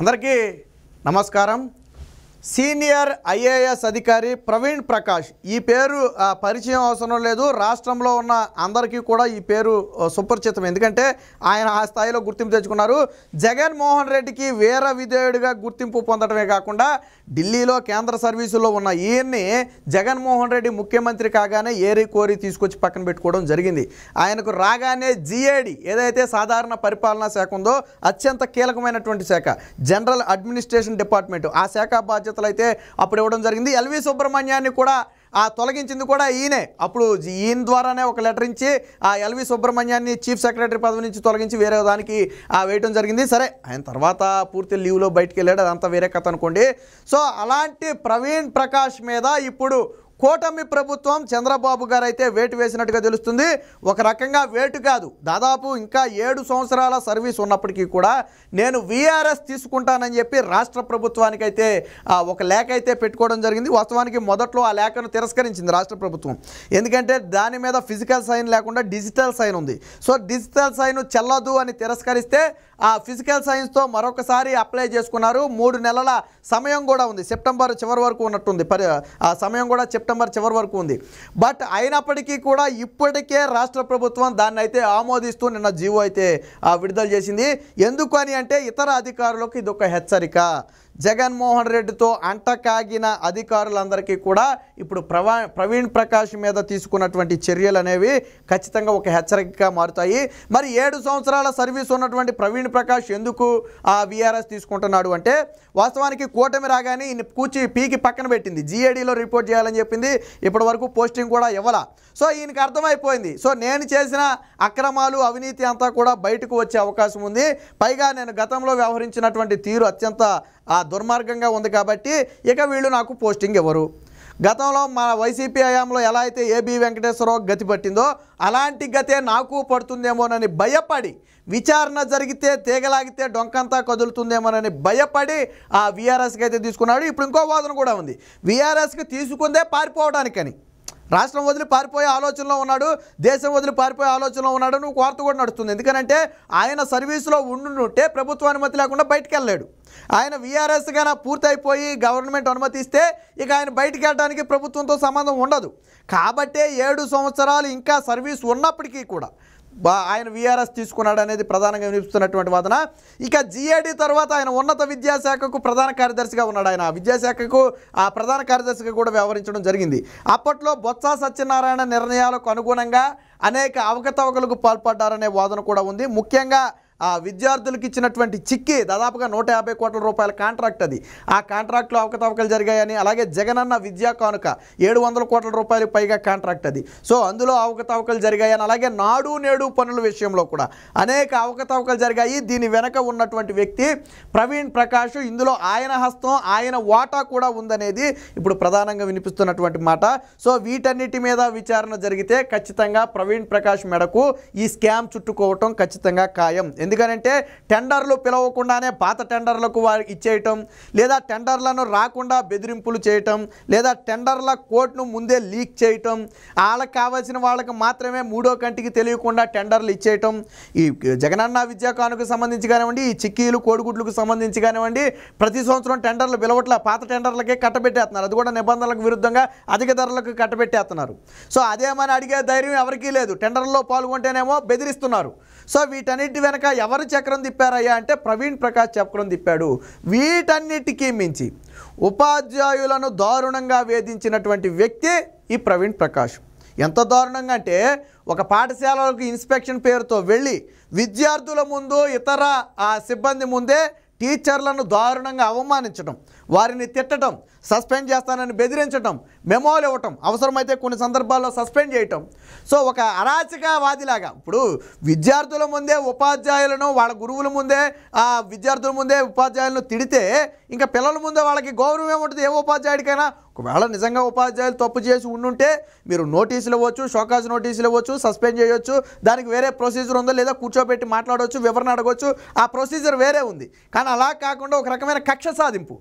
అందరికీ నమస్కారం senior IAS అధికారి ప్రవీణ్ ప్రకాష్ ఈ పేరు పరిచయం అవసరం లేదు రాష్ట్రంలో ఉన్న అందరికీ కూడా ఈ పేరు సుపరిచితం ఎందుకంటే ఆయన ఆ స్థాయిలో గుర్తింపు తెచ్చుకున్నారు జగన్మోహన్ రెడ్డికి వీర విధేయుడిగా గుర్తింపు పొందడమే కాకుండా ఢిల్లీలో కేంద్ర సర్వీసులో ఉన్న ఈయన్ని జగన్మోహన్ రెడ్డి ముఖ్యమంత్రి కాగానే ఏరి కోరి తీసుకొచ్చి పక్కన పెట్టుకోవడం జరిగింది ఆయనకు రాగానే జిఏడి ఏదైతే సాధారణ పరిపాలనా శాఖ ఉందో అత్యంత కీలకమైనటువంటి శాఖ జనరల్ అడ్మినిస్ట్రేషన్ డిపార్ట్మెంట్ ఆ శాఖ బాధ్యత బాధ్యతలు అయితే అప్పుడు ఇవ్వడం జరిగింది ఎల్వి సుబ్రహ్మణ్యాన్ని కూడా ఆ తొలగించింది కూడా ఈయనే అప్పుడు ఈయన ద్వారానే ఒక లెటర్ ఇచ్చి ఆ ఎల్వి సుబ్రహ్మణ్యాన్ని చీఫ్ సెక్రటరీ పదవి నుంచి తొలగించి వేరే దానికి ఆ వేయటం జరిగింది సరే ఆయన తర్వాత పూర్తి లీవ్లో బయటికి వెళ్ళాడు అదంతా వేరే కథ అనుకోండి సో అలాంటి ప్రవీణ్ ప్రకాష్ మీద ఇప్పుడు కూటమి ప్రభుత్వం చంద్రబాబు గారు అయితే వేటు వేసినట్టుగా తెలుస్తుంది ఒక రకంగా వేటు కాదు దాదాపు ఇంకా ఏడు సంవత్సరాల సర్వీస్ ఉన్నప్పటికీ కూడా నేను వీఆర్ఎస్ తీసుకుంటానని చెప్పి రాష్ట్ర ప్రభుత్వానికైతే ఒక లేఖ అయితే పెట్టుకోవడం జరిగింది వాస్తవానికి మొదట్లో ఆ లేఖను తిరస్కరించింది రాష్ట్ర ప్రభుత్వం ఎందుకంటే దాని మీద ఫిజికల్ సైన్ లేకుండా డిజిటల్ సైన్ ఉంది సో డిజిటల్ సైన్ చెల్లదు అని తిరస్కరిస్తే ఆ ఫిజికల్ సైన్స్తో మరొకసారి అప్లై చేసుకున్నారు మూడు నెలల సమయం కూడా ఉంది సెప్టెంబర్ చివరి వరకు ఉన్నట్టుంది పరి ఆ సమయం కూడా సెప్టెంబర్ సెప్టెంబర్ చివరి వరకు ఉంది బట్ అయినప్పటికీ కూడా ఇప్పటికే రాష్ట్ర ప్రభుత్వం దాన్ని అయితే ఆమోదిస్తూ నిన్న జీవో అయితే విడుదల చేసింది ఎందుకు అని అంటే ఇతర అధికారులకు ఇది ఒక హెచ్చరిక జగన్మోహన్ రెడ్డితో అంటకాగిన అధికారులందరికీ కూడా ఇప్పుడు ప్రవా ప్రవీణ్ ప్రకాష్ మీద తీసుకున్నటువంటి చర్యలు అనేవి ఖచ్చితంగా ఒక హెచ్చరికగా మారుతాయి మరి ఏడు సంవత్సరాల సర్వీస్ ఉన్నటువంటి ప్రవీణ్ ప్రకాష్ ఎందుకు ఆ విఆర్ఎస్ తీసుకుంటున్నాడు అంటే వాస్తవానికి కూటమి రాగానే ఈయన కూర్చి పీకి పక్కన పెట్టింది జీఏడీలో రిపోర్ట్ చేయాలని చెప్పింది ఇప్పటి వరకు పోస్టింగ్ కూడా ఇవ్వాల సో ఈయనకి అర్థమైపోయింది సో నేను చేసిన అక్రమాలు అవినీతి అంతా కూడా బయటకు వచ్చే అవకాశం ఉంది పైగా నేను గతంలో వ్యవహరించినటువంటి తీరు అత్యంత ఆ దుర్మార్గంగా ఉంది కాబట్టి ఇక వీళ్ళు నాకు పోస్టింగ్ ఇవ్వరు గతంలో మన వైసీపీ హయాంలో ఎలా అయితే ఏబి వెంకటేశ్వరరావు గతి పట్టిందో అలాంటి గతే నాకు పడుతుందేమోనని భయపడి విచారణ జరిగితే తీగలాగితే డొంకంతా కదులుతుందేమోనని భయపడి ఆ వీఆర్ఎస్కి అయితే తీసుకున్నాడు ఇప్పుడు ఇంకో వాదన కూడా ఉంది వీఆర్ఎస్కి తీసుకుందే పారిపోవడానికని రాష్ట్రం వదిలి పారిపోయే ఆలోచనలో ఉన్నాడు దేశం వదిలి పారిపోయే ఆలోచనలో ఉన్నాడు నువ్వు కోరత కూడా నడుస్తుంది ఎందుకనంటే ఆయన సర్వీసులో ఉండుంటే ప్రభుత్వ అనుమతి లేకుండా బయటికి వెళ్ళాడు ఆయన వీఆర్ఎస్ కన్నా పూర్తి అయిపోయి గవర్నమెంట్ అనుమతిస్తే ఇక ఆయన బయటికి వెళ్ళడానికి ప్రభుత్వంతో సంబంధం ఉండదు కాబట్టే ఏడు సంవత్సరాలు ఇంకా సర్వీస్ ఉన్నప్పటికీ కూడా ఆయన వీఆర్ఎస్ తీసుకున్నాడు అనేది ప్రధానంగా వినిపిస్తున్నటువంటి వాదన ఇక జిఏడి తర్వాత ఆయన ఉన్నత విద్యాశాఖకు ప్రధాన కార్యదర్శిగా ఉన్నాడు ఆయన విద్యాశాఖకు ఆ ప్రధాన కార్యదర్శిగా కూడా వ్యవహరించడం జరిగింది అప్పట్లో బొత్స సత్యనారాయణ నిర్ణయాలకు అనుగుణంగా అనేక అవకతవకలకు పాల్పడ్డారనే వాదన కూడా ఉంది ముఖ్యంగా ఆ విద్యార్థులకు ఇచ్చినటువంటి చిక్కి దాదాపుగా నూట యాభై కోట్ల రూపాయల కాంట్రాక్ట్ అది ఆ కాంట్రాక్ట్లో అవకతవకలు జరిగాయని అలాగే జగనన్న విద్యా కానుక ఏడు వందల కోట్ల రూపాయలు పైగా కాంట్రాక్ట్ అది సో అందులో అవకతవకలు జరిగాయని అలాగే నాడు నేడు పనుల విషయంలో కూడా అనేక అవకతవకలు జరిగాయి దీని వెనక ఉన్నటువంటి వ్యక్తి ప్రవీణ్ ప్రకాష్ ఇందులో ఆయన హస్తం ఆయన వాటా కూడా ఉందనేది ఇప్పుడు ప్రధానంగా వినిపిస్తున్నటువంటి మాట సో వీటన్నిటి మీద విచారణ జరిగితే ఖచ్చితంగా ప్రవీణ్ ప్రకాష్ మెడకు ఈ స్కామ్ చుట్టుకోవటం ఖచ్చితంగా ఖాయం ఎందుకనంటే టెండర్లు పిలవకుండానే పాత టెండర్లకు ఇచ్చేయటం లేదా టెండర్లను రాకుండా బెదిరింపులు చేయటం లేదా టెండర్ల కోట్ను ముందే లీక్ చేయటం వాళ్ళకి కావాల్సిన వాళ్ళకి మాత్రమే మూడో కంటికి తెలియకుండా టెండర్లు ఇచ్చేయటం ఈ జగనన్న విద్యా కానుకు సంబంధించి కానివ్వండి ఈ చిక్కీలు కోడిగుడ్లకు సంబంధించి కానివ్వండి ప్రతి సంవత్సరం టెండర్లు పిలవట్ల పాత టెండర్లకే కట్టబెట్టేస్తున్నారు అది కూడా నిబంధనలకు విరుద్ధంగా అధిక ధరలకు కట్టబెట్టేస్తున్నారు సో అదేమని అడిగే ధైర్యం ఎవరికీ లేదు టెండర్లో పాల్గొంటేనేమో బెదిరిస్తున్నారు సో వీటన్నిటి వెనక ఎవరు చక్రం తిప్పారయ్యా అంటే ప్రవీణ్ ప్రకాష్ చక్రం తిప్పాడు వీటన్నిటికీ మించి ఉపాధ్యాయులను దారుణంగా వేధించినటువంటి వ్యక్తి ఈ ప్రవీణ్ ప్రకాష్ ఎంత దారుణంగా అంటే ఒక పాఠశాలలకు ఇన్స్పెక్షన్ పేరుతో వెళ్ళి విద్యార్థుల ముందు ఇతర ఆ సిబ్బంది ముందే టీచర్లను దారుణంగా అవమానించడం వారిని తిట్టడం సస్పెండ్ చేస్తానని బెదిరించడం మెమోలు ఇవ్వటం అవసరమైతే కొన్ని సందర్భాల్లో సస్పెండ్ చేయటం సో ఒక అరాచకవాదిలాగా ఇప్పుడు విద్యార్థుల ముందే ఉపాధ్యాయులను వాళ్ళ గురువుల ముందే ఆ విద్యార్థుల ముందే ఉపాధ్యాయులను తిడితే ఇంకా పిల్లల ముందే వాళ్ళకి గౌరవం ఏముంటుంది ఏ ఉపాధ్యాయుడికైనా ఒకవేళ నిజంగా ఉపాధ్యాయులు తప్పు చేసి ఉండుంటే మీరు నోటీసులు ఇవ్వచ్చు షోకాజ్ నోటీసులు ఇవ్వచ్చు సస్పెండ్ చేయొచ్చు దానికి వేరే ప్రొసీజర్ ఉందో లేదా కూర్చోబెట్టి మాట్లాడవచ్చు వివరణ అడగవచ్చు ఆ ప్రొసీజర్ వేరే ఉంది కానీ అలా కాకుండా ఒక రకమైన కక్ష సాధింపు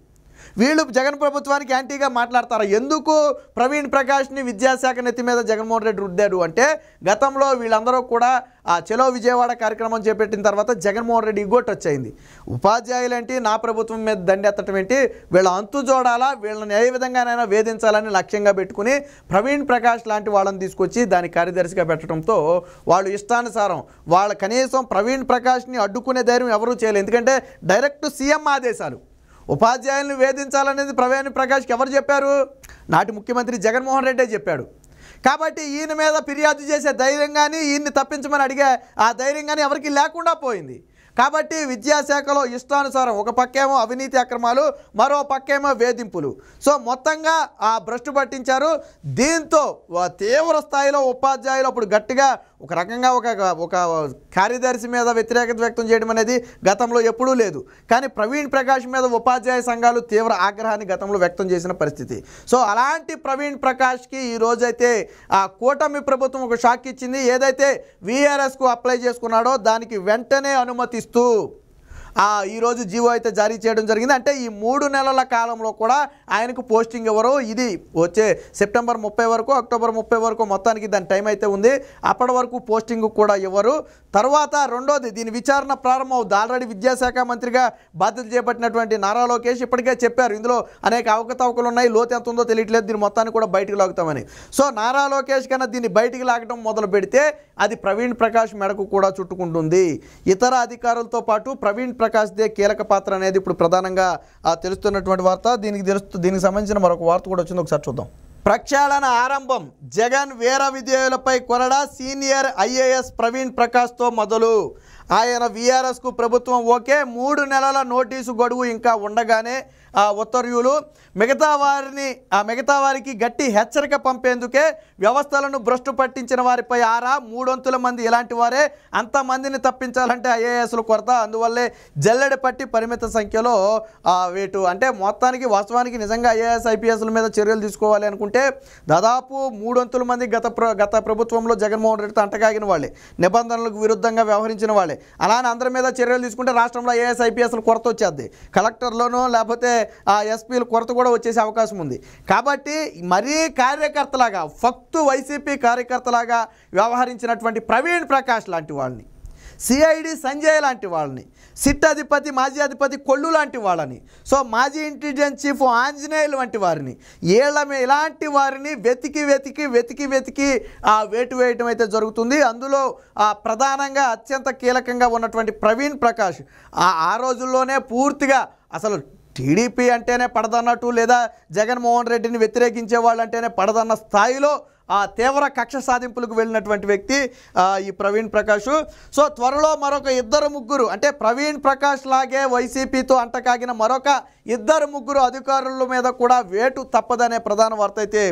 వీళ్ళు జగన్ ప్రభుత్వానికి యాంటీగా మాట్లాడతారా ఎందుకు ప్రవీణ్ ప్రకాష్ని విద్యాశాఖ నెత్తి మీద జగన్మోహన్ రెడ్డి రుద్దాడు అంటే గతంలో వీళ్ళందరూ కూడా ఆ చెలో విజయవాడ కార్యక్రమం చేపట్టిన తర్వాత జగన్మోహన్ రెడ్డి ఇగ్గొట్టు వచ్చేయింది ఉపాధ్యాయులేంటి నా ప్రభుత్వం మీద దండెత్తటం ఏంటి వీళ్ళ అంతు చూడాలా వీళ్ళని ఏ విధంగానైనా వేధించాలని లక్ష్యంగా పెట్టుకుని ప్రవీణ్ ప్రకాష్ లాంటి వాళ్ళని తీసుకొచ్చి దాని కార్యదర్శిగా పెట్టడంతో వాళ్ళు ఇష్టానుసారం వాళ్ళ కనీసం ప్రవీణ్ ప్రకాష్ని అడ్డుకునే ధైర్యం ఎవరూ చేయలేదు ఎందుకంటే డైరెక్ట్ సీఎం ఆదేశాలు ఉపాధ్యాయులను వేధించాలనేది ప్రవేణి ప్రకాష్కి ఎవరు చెప్పారు నాటి ముఖ్యమంత్రి జగన్మోహన్ రెడ్డే చెప్పాడు కాబట్టి ఈయన మీద ఫిర్యాదు చేసే ధైర్యం కానీ ఈయన్ని తప్పించమని అడిగే ఆ ధైర్యం కానీ ఎవరికి లేకుండా పోయింది కాబట్టి విద్యాశాఖలో ఇష్టానుసారం ఒక పక్కేమో అవినీతి అక్రమాలు మరో పక్కేమో వేధింపులు సో మొత్తంగా ఆ భ్రష్టు పట్టించారు దీంతో తీవ్ర స్థాయిలో ఉపాధ్యాయులు అప్పుడు గట్టిగా ఒక రకంగా ఒక ఒక కార్యదర్శి మీద వ్యతిరేకత వ్యక్తం చేయడం అనేది గతంలో ఎప్పుడూ లేదు కానీ ప్రవీణ్ ప్రకాష్ మీద ఉపాధ్యాయ సంఘాలు తీవ్ర ఆగ్రహాన్ని గతంలో వ్యక్తం చేసిన పరిస్థితి సో అలాంటి ప్రవీణ్ ప్రకాష్కి ఈరోజైతే ఆ కూటమి ప్రభుత్వం ఒక షాక్ ఇచ్చింది ఏదైతే వీఆర్ఎస్కు అప్లై చేసుకున్నాడో దానికి వెంటనే అనుమతిస్తూ ఈరోజు జీవో అయితే జారీ చేయడం జరిగింది అంటే ఈ మూడు నెలల కాలంలో కూడా ఆయనకు పోస్టింగ్ ఇవ్వరు ఇది వచ్చే సెప్టెంబర్ ముప్పై వరకు అక్టోబర్ ముప్పై వరకు మొత్తానికి దాని టైం అయితే ఉంది అప్పటి వరకు పోస్టింగ్ కూడా ఇవ్వరు తర్వాత రెండోది దీని విచారణ ప్రారంభం అవుతుంది ఆల్రెడీ విద్యాశాఖ మంత్రిగా బాధ్యత చేపట్టినటువంటి నారా లోకేష్ ఇప్పటికే చెప్పారు ఇందులో అనేక అవకతవకలు ఉన్నాయి లోతు ఎంత ఉందో తెలియట్లేదు దీని మొత్తాన్ని కూడా బయటకు లాగుతామని సో నారా లోకేష్ కన్నా దీన్ని బయటికి లాగడం మొదలు పెడితే అది ప్రవీణ్ ప్రకాష్ మెడకు కూడా చుట్టుకుంటుంది ఇతర అధికారులతో పాటు ప్రవీణ్ ప్రకాష్ దే కీలక పాత్ర అనేది ఇప్పుడు ప్రధానంగా తెలుస్తున్నటువంటి వార్త దీనికి తెలుస్తు దీనికి సంబంధించిన మరొక వార్త కూడా వచ్చింది ఒకసారి చూద్దాం ప్రక్షాళన ఆరంభం జగన్ వీర విధేయులపై కొరడా సీనియర్ ఐఏఎస్ ప్రవీణ్ ప్రకాష్తో మొదలు ఆయన వీఆర్ఎస్కు ప్రభుత్వం ఓకే మూడు నెలల నోటీసు గడువు ఇంకా ఉండగానే ఉత్తర్వులు మిగతా వారిని ఆ మిగతా వారికి గట్టి హెచ్చరిక పంపేందుకే వ్యవస్థలను భ్రష్టు పట్టించిన వారిపై ఆరా మూడొంతుల మంది ఇలాంటి వారే అంతమందిని తప్పించాలంటే ఐఏఎస్లు కొరత అందువల్లే జల్లెడ పట్టి పరిమిత సంఖ్యలో వేటు అంటే మొత్తానికి వాస్తవానికి నిజంగా ఐఏఎస్ ఐపీఎస్ల మీద చర్యలు తీసుకోవాలి అనుకుంటే దాదాపు మూడొంతుల మంది గత గత ప్రభుత్వంలో జగన్మోహన్ రెడ్డితో అంటకాగిన వాళ్ళే నిబంధనలకు విరుద్ధంగా వ్యవహరించిన వాళ్ళే అలానే అందరి మీద చర్యలు తీసుకుంటే రాష్ట్రంలో ఐఏఎస్ ఐపీఎస్ల కొరత వచ్చేది కలెక్టర్లోనూ లేకపోతే ఆ ఎస్పీల కొరత కూడా వచ్చేసే అవకాశం ఉంది కాబట్టి మరీ కార్యకర్తలాగా ఫక్తు వైసీపీ కార్యకర్తలాగా వ్యవహరించినటువంటి ప్రవీణ్ ప్రకాష్ లాంటి వాళ్ళని సిఐడి సంజయ్ లాంటి వాళ్ళని సిట్ అధిపతి మాజీ అధిపతి కొళ్ళు లాంటి వాళ్ళని సో మాజీ ఇంటెలిజెన్స్ చీఫ్ ఆంజనేయులు వంటి వారిని ఏళ్ళమే ఇలాంటి వారిని వెతికి వెతికి వెతికి వెతికి ఆ వేటు వేయటం అయితే జరుగుతుంది అందులో ప్రధానంగా అత్యంత కీలకంగా ఉన్నటువంటి ప్రవీణ్ ప్రకాష్ ఆ రోజుల్లోనే పూర్తిగా అసలు టీడీపీ అంటేనే పడదన్నట్టు లేదా జగన్మోహన్ రెడ్డిని వ్యతిరేకించే వాళ్ళంటేనే పడదన్న స్థాయిలో ఆ తీవ్ర కక్ష సాధింపులకు వెళ్ళినటువంటి వ్యక్తి ఈ ప్రవీణ్ ప్రకాష్ సో త్వరలో మరొక ఇద్దరు ముగ్గురు అంటే ప్రవీణ్ ప్రకాష్ లాగే వైసీపీతో అంటకాగిన మరొక ఇద్దరు ముగ్గురు అధికారుల మీద కూడా వేటు తప్పదనే ప్రధాన వార్త అయితే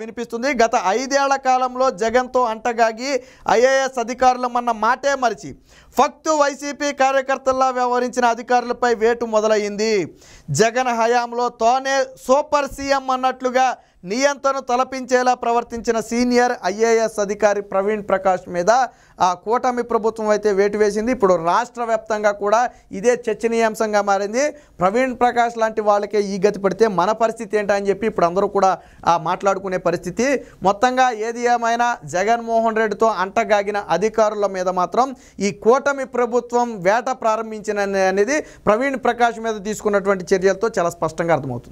వినిపిస్తుంది గత ఐదేళ్ల కాలంలో జగన్తో అంటగాగి ఐఏఎస్ అధికారులు మన మాటే మరిచి ఫక్తు వైసీపీ కార్యకర్తల్లా వ్యవహరించిన అధికారులపై వేటు మొదలయ్యింది జగన్ హయాంలో తోనే సూపర్ సీఎం అన్నట్లుగా నియంత్రణ తలపించేలా ప్రవర్తించిన సీనియర్ ఐఏఎస్ అధికారి ప్రవీణ్ ప్రకాష్ మీద ఆ కూటమి ప్రభుత్వం అయితే వేటు వేసింది ఇప్పుడు రాష్ట్ర వ్యాప్తంగా కూడా ఇదే చర్చనీయాంశంగా మారింది ప్రవీణ్ ప్రకాష్ లాంటి వాళ్ళకే ఈ గతి పడితే మన పరిస్థితి ఏంటని చెప్పి ఇప్పుడు అందరూ కూడా ఆ మాట్లాడుకునే పరిస్థితి మొత్తంగా ఏది ఏమైనా జగన్మోహన్ రెడ్డితో అంటగాగిన అధికారుల మీద మాత్రం ఈ కూటమి ప్రభుత్వం వేట ప్రారంభించిన అనేది ప్రవీణ్ ప్రకాష్ మీద తీసుకున్నటువంటి చర్యలతో చాలా స్పష్టంగా అర్థమవుతుంది